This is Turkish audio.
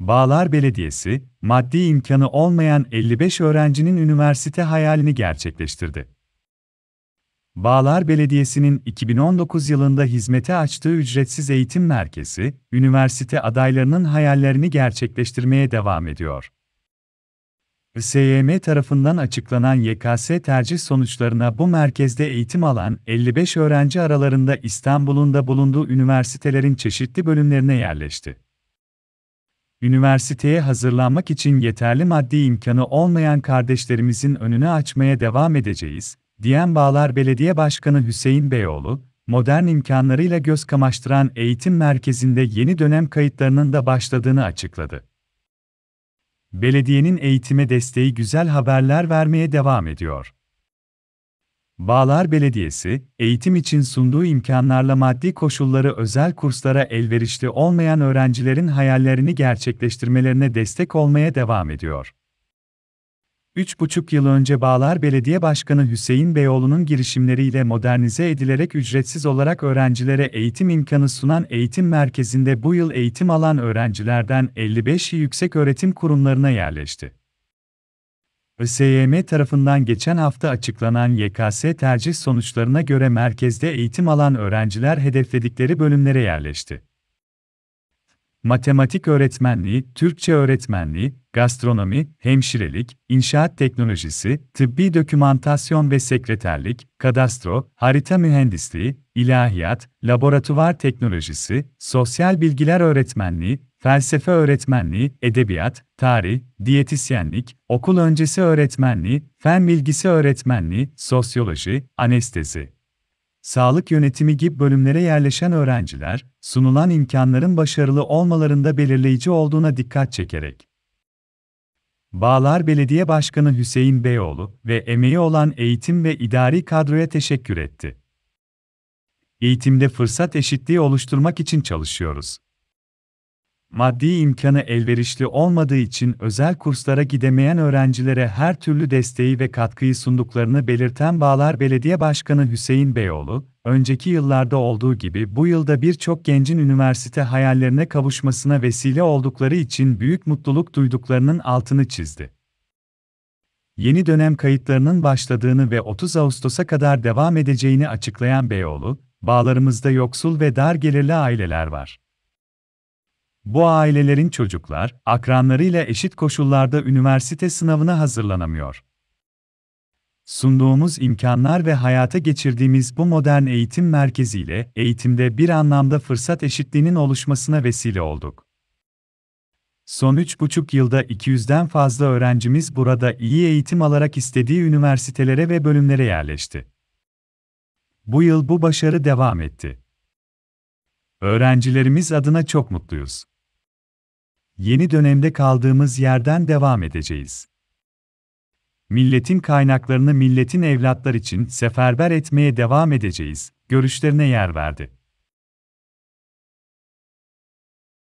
Bağlar Belediyesi, maddi imkanı olmayan 55 öğrencinin üniversite hayalini gerçekleştirdi. Bağlar Belediyesi'nin 2019 yılında hizmete açtığı ücretsiz eğitim merkezi, üniversite adaylarının hayallerini gerçekleştirmeye devam ediyor. SYM tarafından açıklanan YKS tercih sonuçlarına bu merkezde eğitim alan 55 öğrenci aralarında İstanbul'un da bulunduğu üniversitelerin çeşitli bölümlerine yerleşti üniversiteye hazırlanmak için yeterli maddi imkanı olmayan kardeşlerimizin önünü açmaya devam edeceğiz, diyen Bağlar Belediye Başkanı Hüseyin Beyoğlu, modern imkanlarıyla göz kamaştıran eğitim merkezinde yeni dönem kayıtlarının da başladığını açıkladı. Belediyenin eğitime desteği güzel haberler vermeye devam ediyor. Bağlar Belediyesi, eğitim için sunduğu imkanlarla maddi koşulları özel kurslara elverişli olmayan öğrencilerin hayallerini gerçekleştirmelerine destek olmaya devam ediyor. 3,5 yıl önce Bağlar Belediye Başkanı Hüseyin Beyoğlu'nun girişimleriyle modernize edilerek ücretsiz olarak öğrencilere eğitim imkanı sunan eğitim merkezinde bu yıl eğitim alan öğrencilerden 55'i yüksek öğretim kurumlarına yerleşti. ÖSYM tarafından geçen hafta açıklanan YKS tercih sonuçlarına göre merkezde eğitim alan öğrenciler hedefledikleri bölümlere yerleşti. Matematik öğretmenliği, Türkçe öğretmenliği, gastronomi, hemşirelik, inşaat teknolojisi, tıbbi dokümantasyon ve sekreterlik, kadastro, harita mühendisliği, ilahiyat, laboratuvar teknolojisi, sosyal bilgiler öğretmenliği, felsefe öğretmenliği, edebiyat, tarih, diyetisyenlik, okul öncesi öğretmenliği, fen bilgisi öğretmenliği, sosyoloji, anestezi, sağlık yönetimi gibi bölümlere yerleşen öğrenciler, sunulan imkanların başarılı olmalarında belirleyici olduğuna dikkat çekerek. Bağlar Belediye Başkanı Hüseyin Beyoğlu ve emeği olan eğitim ve idari kadroya teşekkür etti. Eğitimde fırsat eşitliği oluşturmak için çalışıyoruz maddi imkanı elverişli olmadığı için özel kurslara gidemeyen öğrencilere her türlü desteği ve katkıyı sunduklarını belirten Bağlar Belediye Başkanı Hüseyin Beyoğlu, önceki yıllarda olduğu gibi bu yılda birçok gencin üniversite hayallerine kavuşmasına vesile oldukları için büyük mutluluk duyduklarının altını çizdi. Yeni dönem kayıtlarının başladığını ve 30 Ağustos'a kadar devam edeceğini açıklayan Beyoğlu, bağlarımızda yoksul ve dar gelirli aileler var bu ailelerin çocuklar, akranlarıyla eşit koşullarda üniversite sınavına hazırlanamıyor. Sunduğumuz imkanlar ve hayata geçirdiğimiz bu modern eğitim merkeziyle eğitimde bir anlamda fırsat eşitliğinin oluşmasına vesile olduk. Son 3,5 yılda 200'den fazla öğrencimiz burada iyi eğitim alarak istediği üniversitelere ve bölümlere yerleşti. Bu yıl bu başarı devam etti. Öğrencilerimiz adına çok mutluyuz yeni dönemde kaldığımız yerden devam edeceğiz. Milletin kaynaklarını milletin evlatlar için seferber etmeye devam edeceğiz, görüşlerine yer verdi.